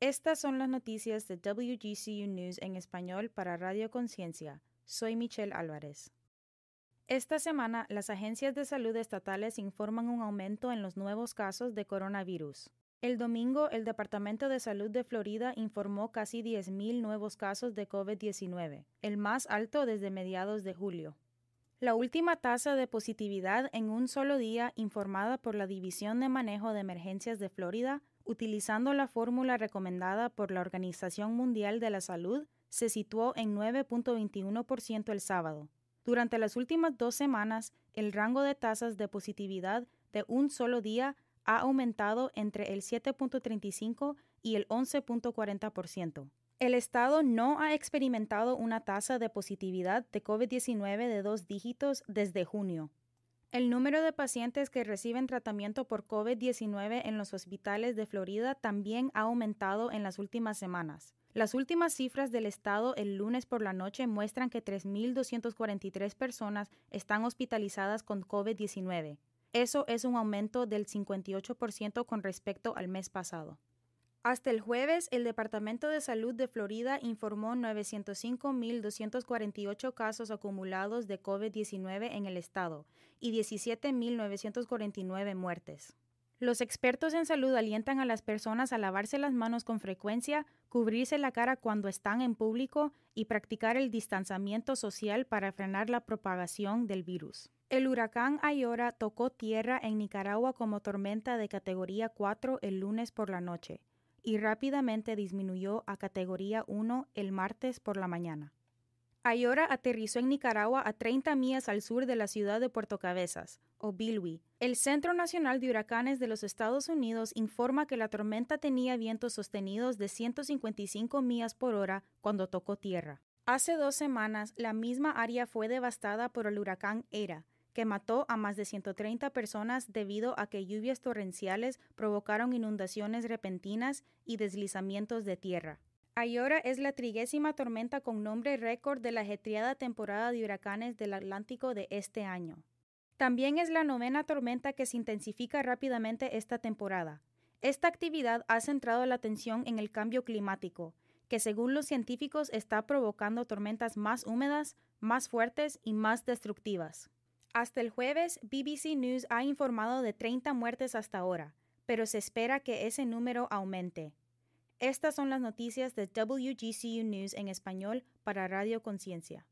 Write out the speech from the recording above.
Estas son las noticias de WGCU News en español para Radio Conciencia. Soy Michelle Álvarez. Esta semana, las agencias de salud estatales informan un aumento en los nuevos casos de coronavirus. El domingo, el Departamento de Salud de Florida informó casi 10.000 nuevos casos de COVID-19, el más alto desde mediados de julio. La última tasa de positividad en un solo día informada por la División de Manejo de Emergencias de Florida utilizando la fórmula recomendada por la Organización Mundial de la Salud, se situó en 9.21% el sábado. Durante las últimas dos semanas, el rango de tasas de positividad de un solo día ha aumentado entre el 7.35 y el 11.40%. El Estado no ha experimentado una tasa de positividad de COVID-19 de dos dígitos desde junio. El número de pacientes que reciben tratamiento por COVID-19 en los hospitales de Florida también ha aumentado en las últimas semanas. Las últimas cifras del estado el lunes por la noche muestran que 3.243 personas están hospitalizadas con COVID-19. Eso es un aumento del 58% con respecto al mes pasado. Hasta el jueves, el Departamento de Salud de Florida informó 905.248 casos acumulados de COVID-19 en el estado y 17.949 muertes. Los expertos en salud alientan a las personas a lavarse las manos con frecuencia, cubrirse la cara cuando están en público y practicar el distanciamiento social para frenar la propagación del virus. El huracán Ayora tocó tierra en Nicaragua como tormenta de categoría 4 el lunes por la noche y rápidamente disminuyó a categoría 1 el martes por la mañana. Ayora aterrizó en Nicaragua a 30 millas al sur de la ciudad de Puerto Cabezas, o Bilwi. El Centro Nacional de Huracanes de los Estados Unidos informa que la tormenta tenía vientos sostenidos de 155 millas por hora cuando tocó tierra. Hace dos semanas, la misma área fue devastada por el huracán Era, que mató a más de 130 personas debido a que lluvias torrenciales provocaron inundaciones repentinas y deslizamientos de tierra. Ayora es la trigésima tormenta con nombre récord de la ajetreada temporada de huracanes del Atlántico de este año. También es la novena tormenta que se intensifica rápidamente esta temporada. Esta actividad ha centrado la atención en el cambio climático, que según los científicos está provocando tormentas más húmedas, más fuertes y más destructivas. Hasta el jueves, BBC News ha informado de 30 muertes hasta ahora, pero se espera que ese número aumente. Estas son las noticias de WGCU News en español para Radio Conciencia.